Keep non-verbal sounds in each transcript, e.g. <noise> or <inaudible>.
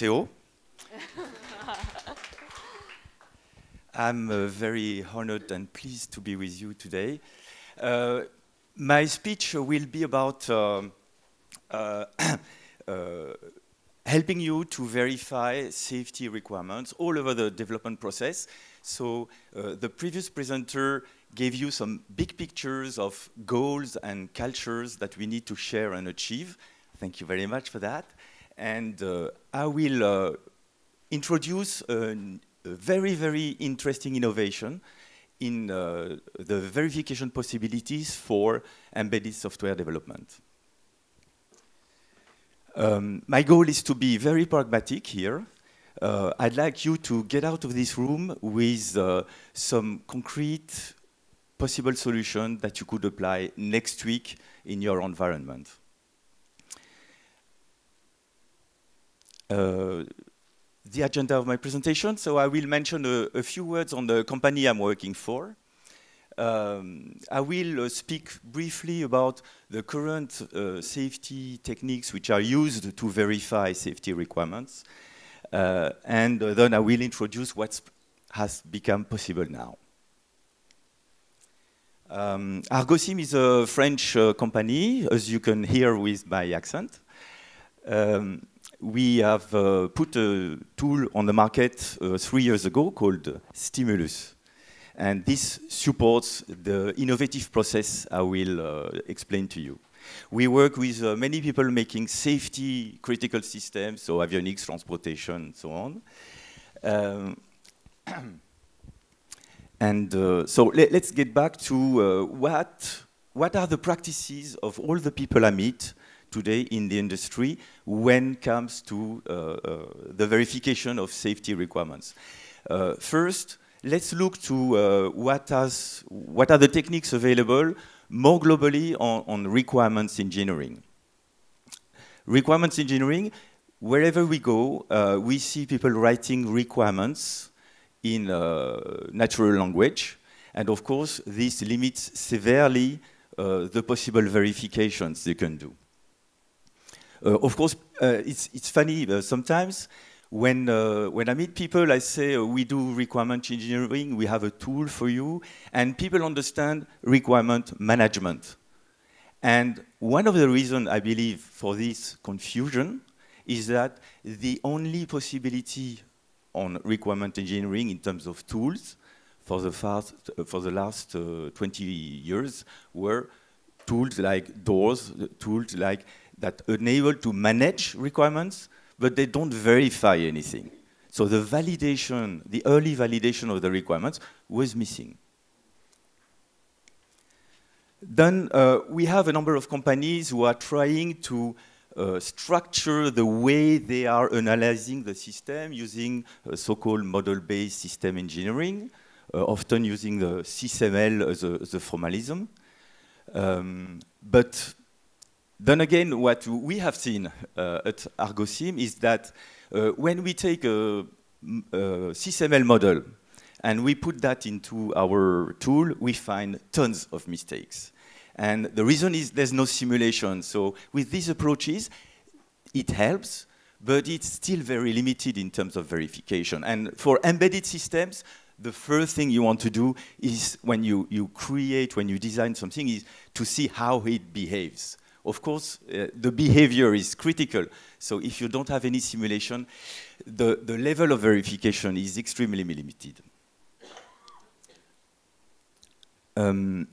assez haut. I'm uh, very honored and pleased to be with you today. Uh, my speech will be about uh, uh, <coughs> uh helping you to verify safety requirements all over the development process. So uh, the previous presenter gave you some big pictures of goals and cultures that we need to share and achieve. Thank you very much for that and uh, I will uh, introduce a, very, very interesting innovation in uh, the verification possibilities for embedded software development. Um, my goal is to be very pragmatic here. Uh, I'd like you to get out of this room with uh, some concrete possible solution that you could apply next week in your environment. Uh, the agenda of my presentation, so I will mention a, a few words on the company I'm working for. Um, I will uh, speak briefly about the current uh, safety techniques which are used to verify safety requirements. Uh, and uh, then I will introduce what has become possible now. Um, Argosim is a French uh, company, as you can hear with my accent. Um, we have uh, put a tool on the market uh, three years ago called Stimulus. And this supports the innovative process I will uh, explain to you. We work with uh, many people making safety critical systems, so avionics, transportation, and so on. Um, <clears throat> and uh, so le let's get back to uh, what, what are the practices of all the people I meet today in the industry when it comes to uh, uh, the verification of safety requirements. Uh, first, let's look to what, has, what are the techniques available more globally on, on requirements engineering. Requirements engineering wherever we go, uh, we see people writing requirements in uh, natural language. And of course, this limits severely uh, the possible verifications they can do. Uh, of course, uh, it's, it's funny uh, sometimes when, uh, when I meet people, I say, we do requirement engineering, we have a tool for you, and people understand requirement management. And one of the reasons I believe for this confusion is that the only possibility on requirement engineering in terms of tools for the, fast, for the last 20 years were tools like doors, tools like that enable to manage requirements, but they don't verify anything. So the validation, the early validation of the requirements was missing. Then uh, we have a number of companies who are trying to uh, structure the way they are analyzing the system using uh, so-called model-based system engineering, uh, often using the SysML as a, as a formalism. Um, but then again, what we have seen uh, at Argosim is that uh, when we take a, mm, a model and we put that into our tool, we find tons of mistakes. And the reason is there's no simulation. So with these approaches, it helps, but it's still very limited in terms of verification. And for embedded systems, the first thing you want to do is when you, you create, when you design something, is to see how it behaves. Of course, uh, the behavior is critical. So if you don't have any simulation, the, the level of verification is extremely limited. Um,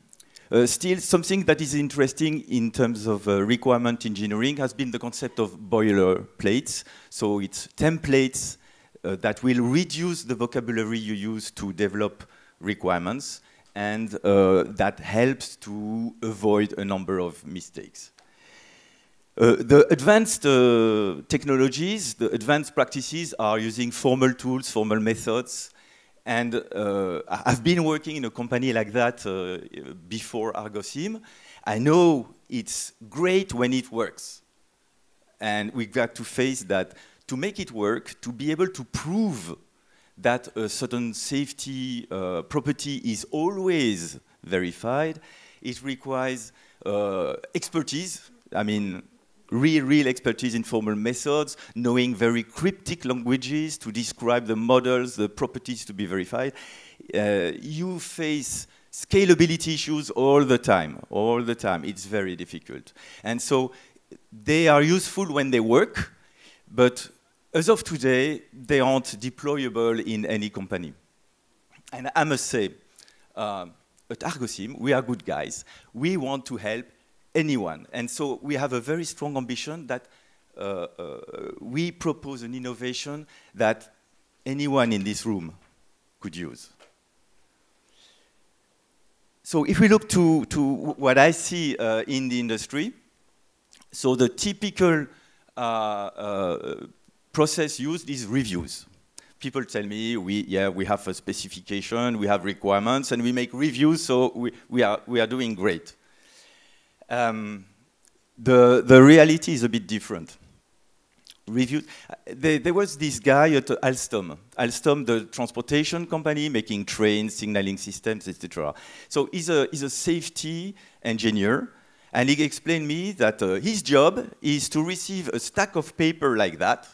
<clears throat> uh, still, something that is interesting in terms of uh, requirement engineering has been the concept of boilerplates. So it's templates uh, that will reduce the vocabulary you use to develop requirements and uh, that helps to avoid a number of mistakes. Uh, the advanced uh, technologies, the advanced practices are using formal tools, formal methods, and uh, I've been working in a company like that uh, before Argosim. I know it's great when it works. And we've got to face that to make it work, to be able to prove that a certain safety uh, property is always verified, it requires uh, expertise, I mean, real, real expertise in formal methods, knowing very cryptic languages to describe the models, the properties to be verified. Uh, you face scalability issues all the time, all the time. It's very difficult. And so they are useful when they work, but as of today, they aren't deployable in any company. And I must say, uh, at Argosim, we are good guys. We want to help anyone. And so we have a very strong ambition that uh, uh, we propose an innovation that anyone in this room could use. So if we look to, to what I see uh, in the industry, so the typical uh, uh, process used is reviews. People tell me, we, yeah, we have a specification, we have requirements, and we make reviews, so we, we, are, we are doing great. Um, the, the reality is a bit different. Review. There, there was this guy at Alstom. Alstom, the transportation company, making trains, signaling systems, etc. So he's a, he's a safety engineer, and he explained me that uh, his job is to receive a stack of paper like that,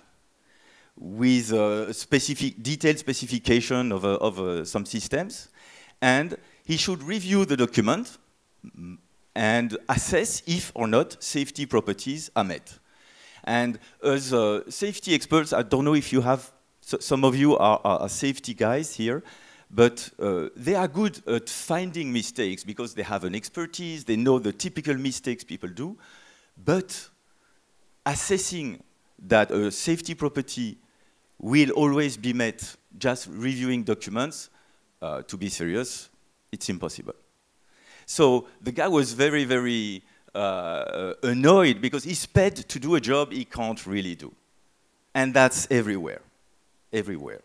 with a specific detailed specification of, of some systems. And he should review the document mm, and assess if or not safety properties are met. And as uh, safety experts, I don't know if you have, so some of you are, are safety guys here, but uh, they are good at finding mistakes because they have an expertise, they know the typical mistakes people do, but assessing that a safety property will always be met just reviewing documents. Uh, to be serious, it's impossible. So the guy was very, very uh, annoyed because he's paid to do a job he can't really do. And that's everywhere, everywhere.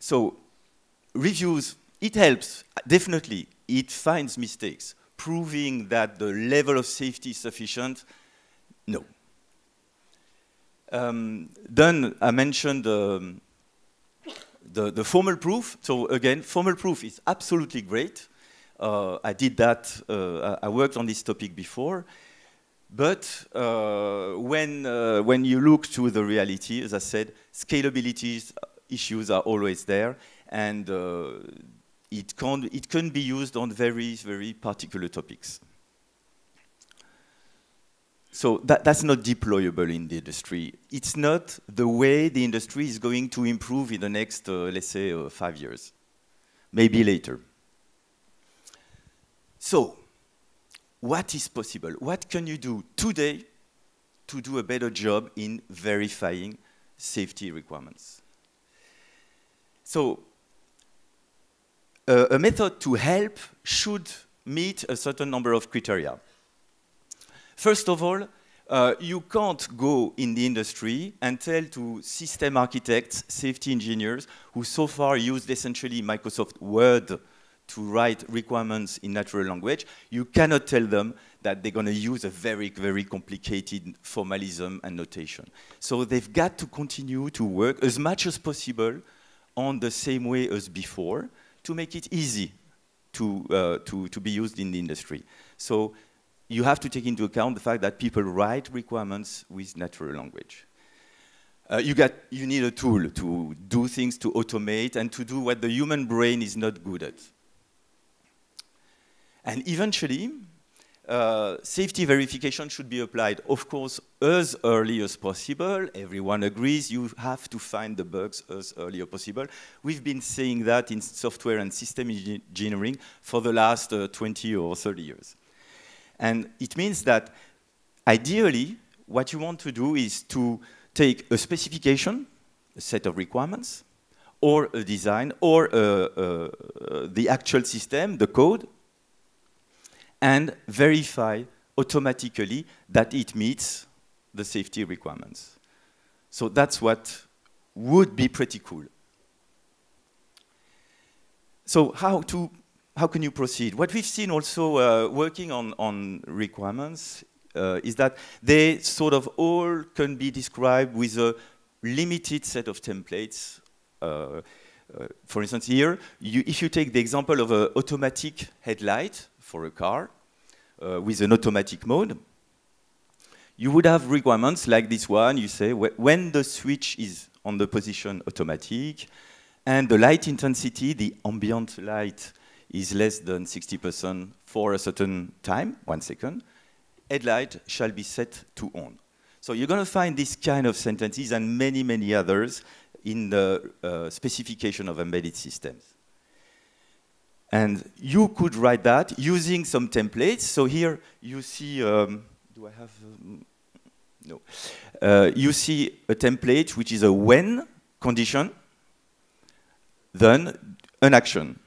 So reviews, it helps, definitely. It finds mistakes. Proving that the level of safety is sufficient, no. Um, then I mentioned um, the, the, formal proof. So again, formal proof is absolutely great. Uh, I did that, uh, I worked on this topic before. But uh, when, uh, when you look to the reality, as I said, scalability issues are always there. And uh, it, can, it can be used on very, very particular topics. So that, that's not deployable in the industry. It's not the way the industry is going to improve in the next, uh, let's say, uh, five years, maybe later. So what is possible? What can you do today to do a better job in verifying safety requirements? So uh, a method to help should meet a certain number of criteria. First of all, uh, you can't go in the industry and tell to system architects, safety engineers, who so far used essentially Microsoft Word to write requirements in natural language, you cannot tell them that they're going to use a very, very complicated formalism and notation. So they've got to continue to work as much as possible on the same way as before to make it easy to, uh, to, to be used in the industry. So you have to take into account the fact that people write requirements with natural language. Uh, you, get, you need a tool to do things, to automate, and to do what the human brain is not good at. And eventually, uh, safety verification should be applied, of course, as early as possible. Everyone agrees you have to find the bugs as early as possible. We've been saying that in software and system engineering for the last uh, 20 or 30 years. And it means that ideally, what you want to do is to take a specification, a set of requirements, or a design, or uh, uh, uh, the actual system, the code, and verify automatically that it meets the safety requirements. So that's what would be pretty cool. So how to how can you proceed? What we've seen also uh, working on, on requirements uh, is that they sort of all can be described with a limited set of templates. Uh, uh, for instance, here, you, if you take the example of an automatic headlight for a car uh, with an automatic mode, you would have requirements like this one. You say wh when the switch is on the position automatic and the light intensity, the ambient light is less than 60% for a certain time, one second, headlight shall be set to on. So you're going to find this kind of sentences and many, many others in the uh, specification of embedded systems. And you could write that using some templates. So here you see, um, do I have, um, no. Uh, you see a template which is a when condition, then an action.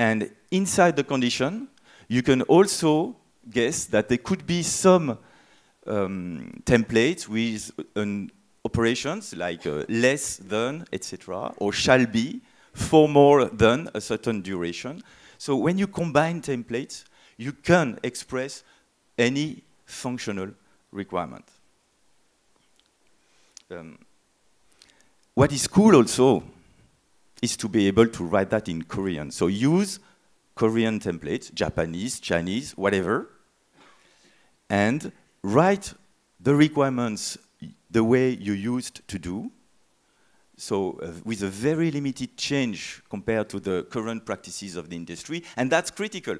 And inside the condition, you can also guess that there could be some um, templates with an um, operations like uh, less than, etc., or shall be for more than a certain duration. So when you combine templates, you can express any functional requirement. Um, what is cool also is to be able to write that in Korean. So use Korean templates, Japanese, Chinese, whatever, and write the requirements the way you used to do. So uh, with a very limited change compared to the current practices of the industry, and that's critical.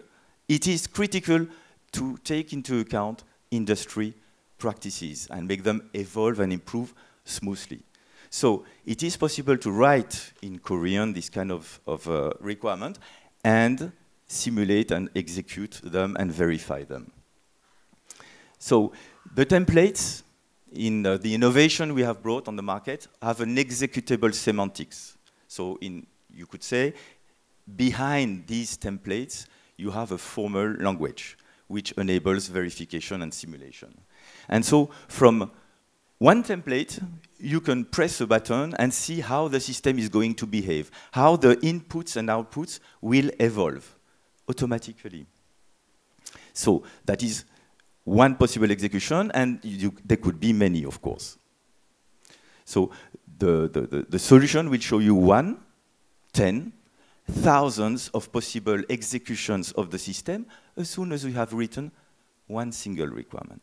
It is critical to take into account industry practices and make them evolve and improve smoothly. So it is possible to write in Korean this kind of, of uh, requirement and simulate and execute them and verify them. So the templates in uh, the innovation we have brought on the market have an executable semantics. So in, you could say behind these templates, you have a formal language which enables verification and simulation. And so from one template, you can press a button and see how the system is going to behave, how the inputs and outputs will evolve automatically. So that is one possible execution, and you, there could be many, of course. So the, the, the, the solution will show you one, ten, thousands of possible executions of the system as soon as we have written one single requirement.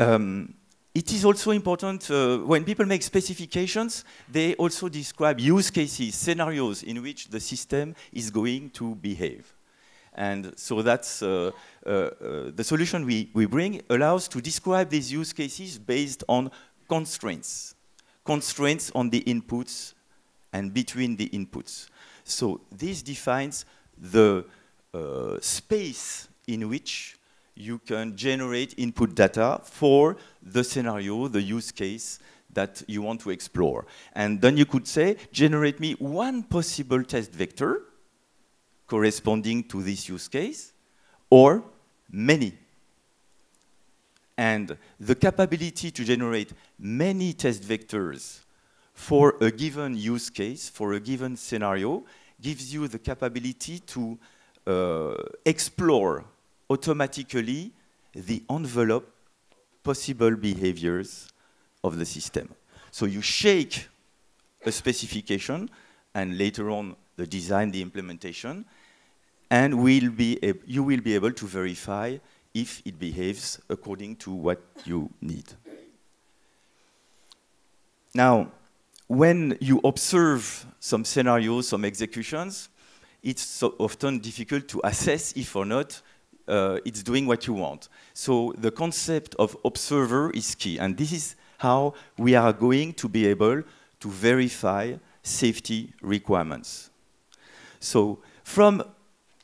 Um, it is also important uh, when people make specifications, they also describe use cases, scenarios in which the system is going to behave. And so that's uh, uh, uh the solution we, we bring allows to describe these use cases based on constraints, constraints on the inputs and between the inputs. So this defines the uh, space in which you can generate input data for the scenario, the use case that you want to explore. And then you could say, generate me one possible test vector corresponding to this use case, or many. And the capability to generate many test vectors for a given use case, for a given scenario, gives you the capability to uh, explore automatically the envelope possible behaviors of the system. So you shake a specification, and later on the design, the implementation, and we'll be you will be able to verify if it behaves according to what you need. Now, when you observe some scenarios, some executions, it's so often difficult to assess if or not uh, it's doing what you want. So the concept of observer is key, and this is how we are going to be able to verify safety requirements. So from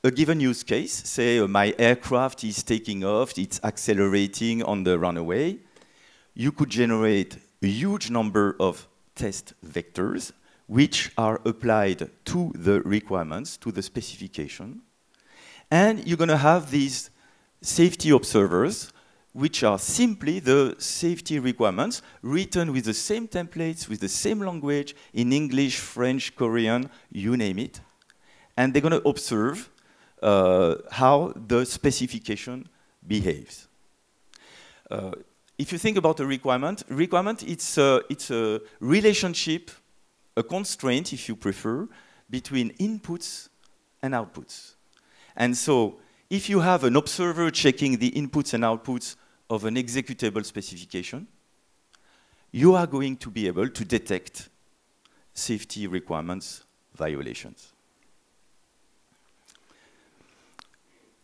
a given use case, say uh, my aircraft is taking off, it's accelerating on the runway, you could generate a huge number of test vectors which are applied to the requirements, to the specification. And you're going to have these safety observers, which are simply the safety requirements written with the same templates, with the same language in English, French, Korean, you name it. And they're going to observe uh, how the specification behaves. Uh, if you think about a requirement, requirement it's a, it's a relationship, a constraint, if you prefer, between inputs and outputs. And so if you have an observer checking the inputs and outputs of an executable specification, you are going to be able to detect safety requirements violations.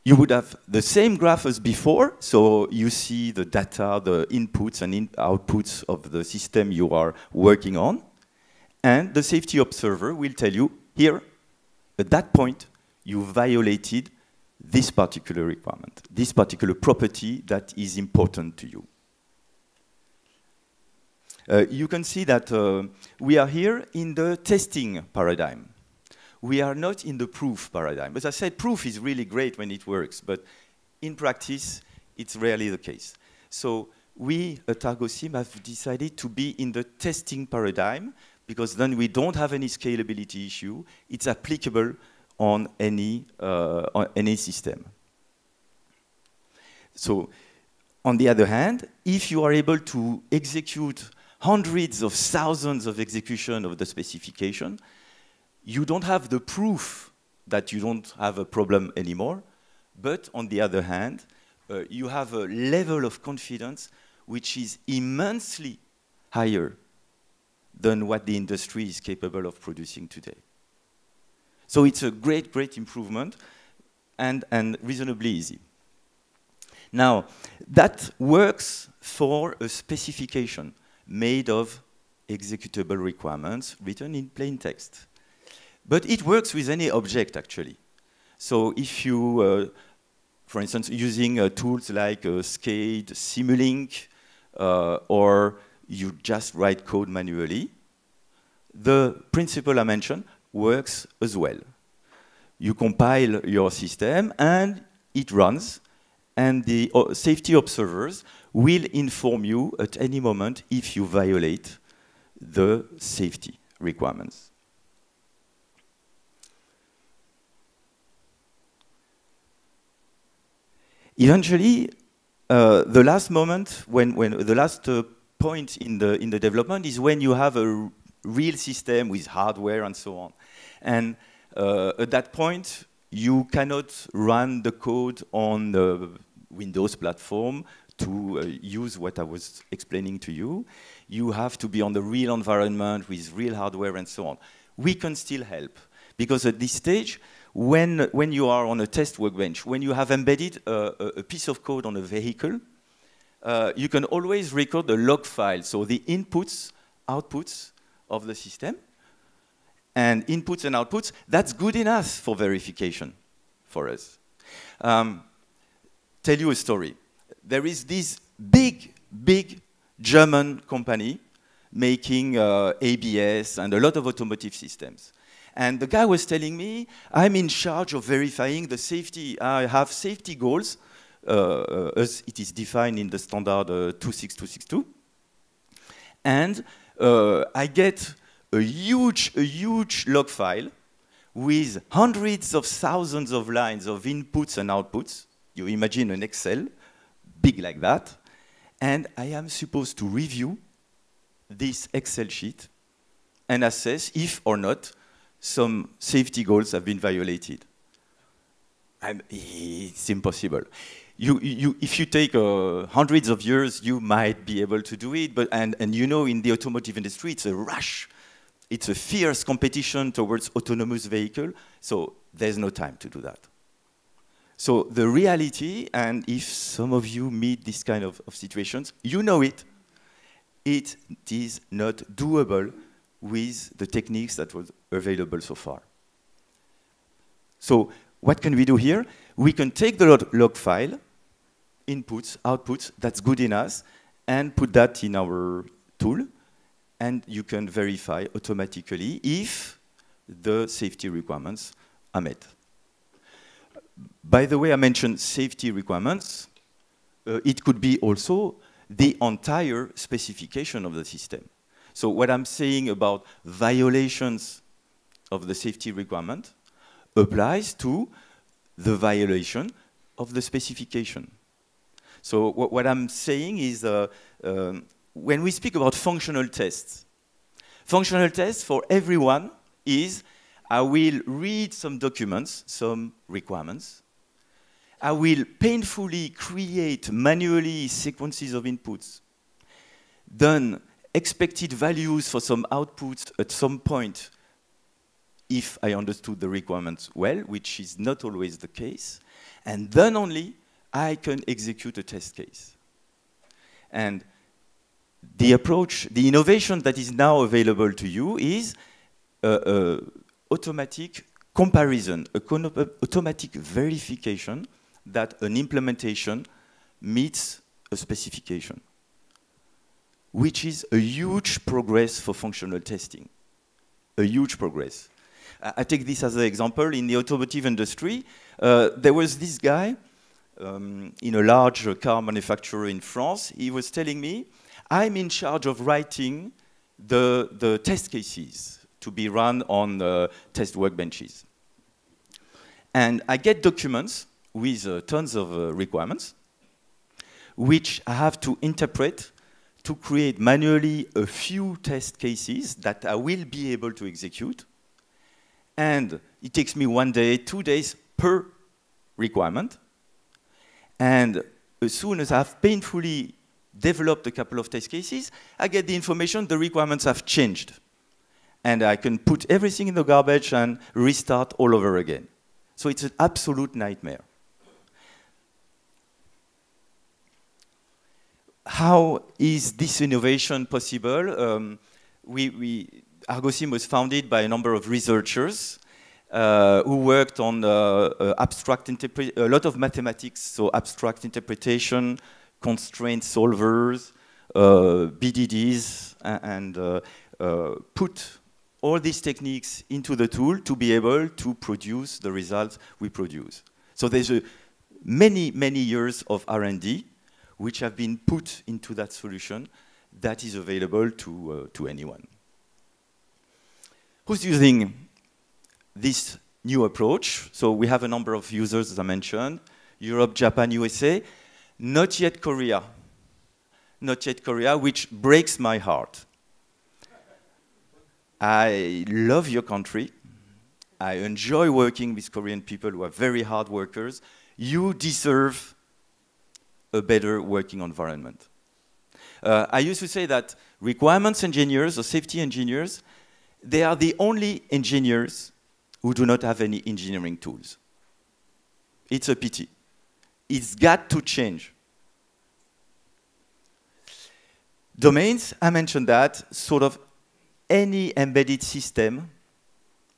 You would have the same graph as before, so you see the data, the inputs and in outputs of the system you are working on, and the safety observer will tell you, here, at that point, you violated this particular requirement, this particular property that is important to you. Uh, you can see that uh, we are here in the testing paradigm. We are not in the proof paradigm. As I said, proof is really great when it works, but in practice, it's rarely the case. So we at Argosim have decided to be in the testing paradigm because then we don't have any scalability issue. It's applicable on any, uh, on any system. So on the other hand, if you are able to execute hundreds of thousands of execution of the specification, you don't have the proof that you don't have a problem anymore. But on the other hand, uh, you have a level of confidence which is immensely higher than what the industry is capable of producing today. So it's a great, great improvement and, and reasonably easy. Now, that works for a specification made of executable requirements written in plain text. But it works with any object, actually. So if you, uh, for instance, using uh, tools like uh, SCADE, Simulink, uh, or you just write code manually, the principle I mentioned works as well. You compile your system and it runs, and the uh, safety observers will inform you at any moment if you violate the safety requirements. Eventually, uh, the last moment, when, when the last uh, point in the, in the development is when you have a real system with hardware and so on. And uh, at that point, you cannot run the code on the Windows platform to uh, use what I was explaining to you. You have to be on the real environment with real hardware and so on. We can still help because at this stage, when, when you are on a test workbench, when you have embedded a, a piece of code on a vehicle, uh, you can always record the log file. So the inputs, outputs, of the system and inputs and outputs, that's good enough for verification for us. Um, tell you a story. There is this big, big German company making uh, ABS and a lot of automotive systems. And the guy was telling me, I'm in charge of verifying the safety. I have safety goals, uh, uh as it is defined in the standard uh, 26262. And uh, I get a huge, a huge log file with hundreds of thousands of lines of inputs and outputs. You imagine an Excel, big like that. And I am supposed to review this Excel sheet and assess if or not some safety goals have been violated. And it's impossible you, you, if you take uh, hundreds of years, you might be able to do it. But, and, and you know, in the automotive industry, it's a rush. It's a fierce competition towards autonomous vehicle. So there's no time to do that. So the reality, and if some of you meet this kind of, of situations, you know it. It is not doable with the techniques that were available so far. So what can we do here? We can take the log file, inputs, outputs that's good in us, and put that in our tool, and you can verify automatically if the safety requirements are met. By the way, I mentioned safety requirements. Uh, it could be also the entire specification of the system. So what I'm saying about violations of the safety requirement applies to the violation of the specification. So what I'm saying is uh, um, when we speak about functional tests, functional tests for everyone is I will read some documents, some requirements. I will painfully create manually sequences of inputs. Then expected values for some outputs at some point if I understood the requirements well, which is not always the case. And then only I can execute a test case. And the approach, the innovation that is now available to you is uh, uh, automatic comparison, a automatic verification that an implementation meets a specification, which is a huge progress for functional testing, a huge progress. I, I take this as an example. In the automotive industry, uh, there was this guy um, in a large car manufacturer in France, he was telling me, I'm in charge of writing the, the test cases to be run on uh, test workbenches. And I get documents with uh, tons of uh, requirements, which I have to interpret to create manually a few test cases that I will be able to execute. And it takes me one day, two days per requirement. And as soon as I've painfully developed a couple of test cases, I get the information the requirements have changed. And I can put everything in the garbage and restart all over again. So it's an absolute nightmare. How is this innovation possible? Um, we, we, Argosim was founded by a number of researchers uh, who worked on uh, uh, abstract a lot of mathematics, so abstract interpretation, constraint solvers, BDDs, and put all these techniques into the tool to be able to produce the results we produce. So there's a, many, many years of R&D which have been put into that solution that is available to, uh, to anyone. Who's using this new approach. So we have a number of users, as I mentioned, Europe, Japan, USA, not yet Korea. Not yet Korea, which breaks my heart. I love your country. I enjoy working with Korean people who are very hard workers. You deserve a better working environment. Uh, I used to say that requirements engineers or safety engineers, they are the only engineers who do not have any engineering tools. It's a pity. It's got to change. Domains, I mentioned that, sort of any embedded system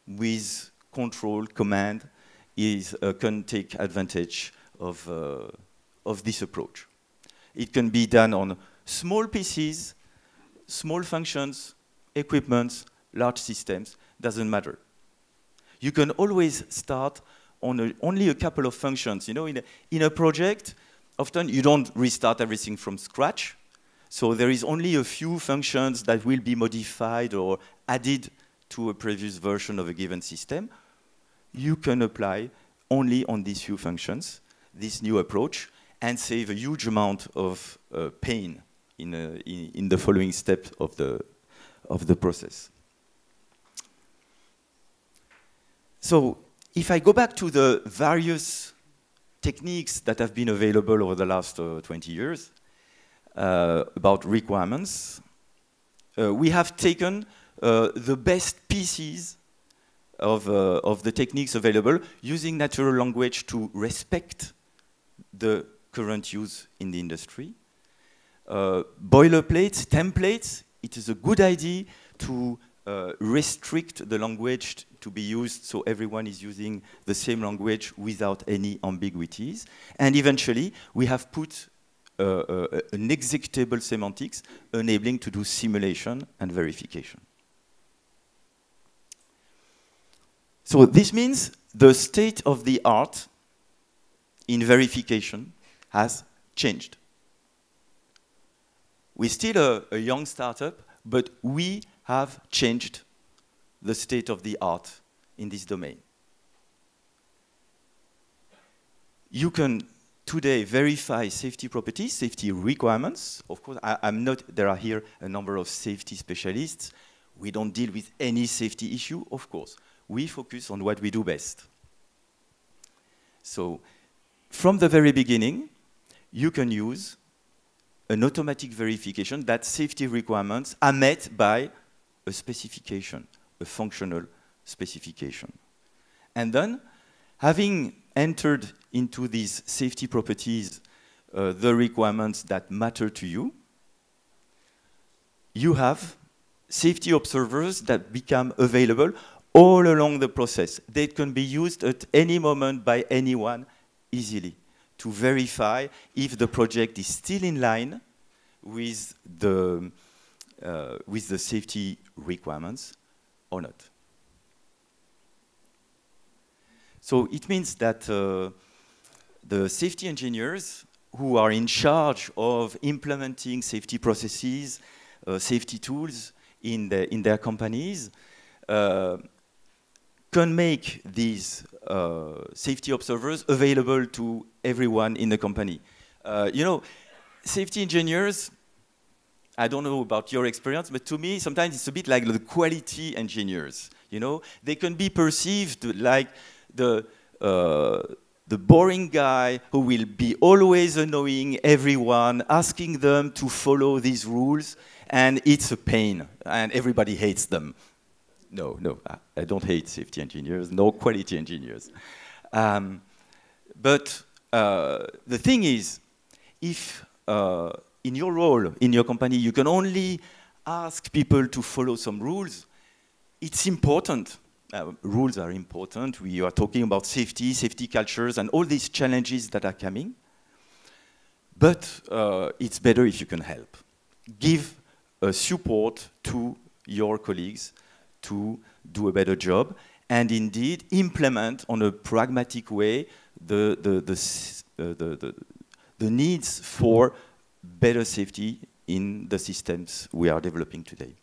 with control, command, is, uh, can take advantage of, uh, of this approach. It can be done on small pieces, small functions, equipments, large systems, doesn't matter you can always start on a, only a couple of functions. You know, in a, in a project, often you don't restart everything from scratch. So there is only a few functions that will be modified or added to a previous version of a given system. You can apply only on these few functions, this new approach, and save a huge amount of uh, pain in, a, uh, in, in the following step of the, of the process. So if I go back to the various techniques that have been available over the last uh, 20 years uh, about requirements, uh, we have taken uh, the best pieces of, uh, of the techniques available using natural language to respect the current use in the industry. Uh, boilerplates, templates, it is a good idea to uh, restrict the language to be used so everyone is using the same language without any ambiguities. And eventually, we have put uh, uh, an executable semantics enabling to do simulation and verification. So this means the state of the art in verification has changed. We're still a, a young startup, but we have changed the state of the art in this domain. You can today verify safety properties, safety requirements. Of course, I, am not, there are here a number of safety specialists. We don't deal with any safety issue, of course. We focus on what we do best. So from the very beginning, you can use an automatic verification that safety requirements are met by a specification, a functional specification. And then, having entered into these safety properties, uh, the requirements that matter to you, you have safety observers that become available all along the process. They can be used at any moment by anyone easily to verify if the project is still in line with the uh, with the safety requirements or not. So it means that uh, the safety engineers who are in charge of implementing safety processes, uh, safety tools in, the, in their companies, uh, can make these uh, safety observers available to everyone in the company. Uh, you know, safety engineers I don't know about your experience, but to me, sometimes it's a bit like the quality engineers. You know, they can be perceived like the uh, the boring guy who will be always annoying everyone, asking them to follow these rules, and it's a pain, and everybody hates them. No, no, I don't hate safety engineers, no quality engineers. Um, but uh, the thing is, if uh, in your role, in your company, you can only ask people to follow some rules, it's important. Uh, rules are important. We are talking about safety, safety cultures, and all these challenges that are coming. But uh, it's better if you can help. Give uh, support to your colleagues to do a better job and indeed implement on a pragmatic way the, the, the, the, the needs for better safety in the systems we are developing today.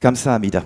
Kamsa